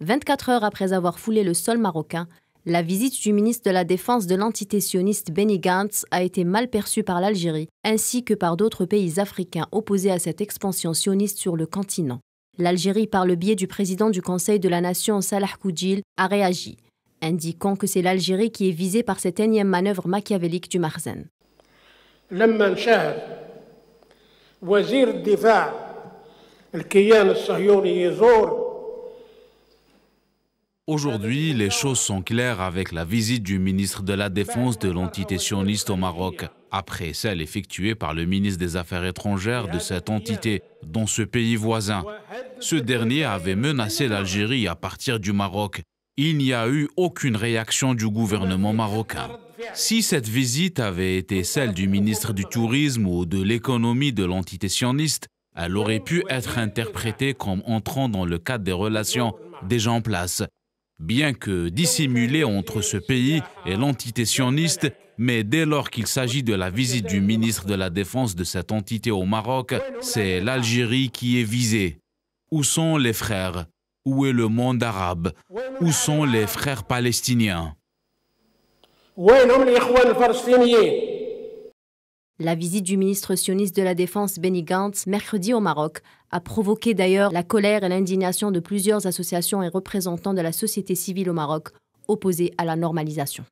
24 heures après avoir foulé le sol marocain, la visite du ministre de la Défense de l'entité sioniste Benny Gantz a été mal perçue par l'Algérie ainsi que par d'autres pays africains opposés à cette expansion sioniste sur le continent. L'Algérie, par le biais du président du Conseil de la Nation Salah Koudjil, a réagi, indiquant que c'est l'Algérie qui est visée par cette énième manœuvre machiavélique du Marzen. Aujourd'hui, les choses sont claires avec la visite du ministre de la Défense de l'entité sioniste au Maroc, après celle effectuée par le ministre des Affaires étrangères de cette entité dans ce pays voisin. Ce dernier avait menacé l'Algérie à partir du Maroc. Il n'y a eu aucune réaction du gouvernement marocain. Si cette visite avait été celle du ministre du Tourisme ou de l'économie de l'entité sioniste, elle aurait pu être interprétée comme entrant dans le cadre des relations déjà en place bien que dissimulé entre ce pays et l'entité sioniste, mais dès lors qu'il s'agit de la visite du ministre de la Défense de cette entité au Maroc, c'est l'Algérie qui est visée. Où sont les frères Où est le monde arabe Où sont les frères palestiniens la visite du ministre sioniste de la Défense Benny Gantz mercredi au Maroc a provoqué d'ailleurs la colère et l'indignation de plusieurs associations et représentants de la société civile au Maroc opposés à la normalisation.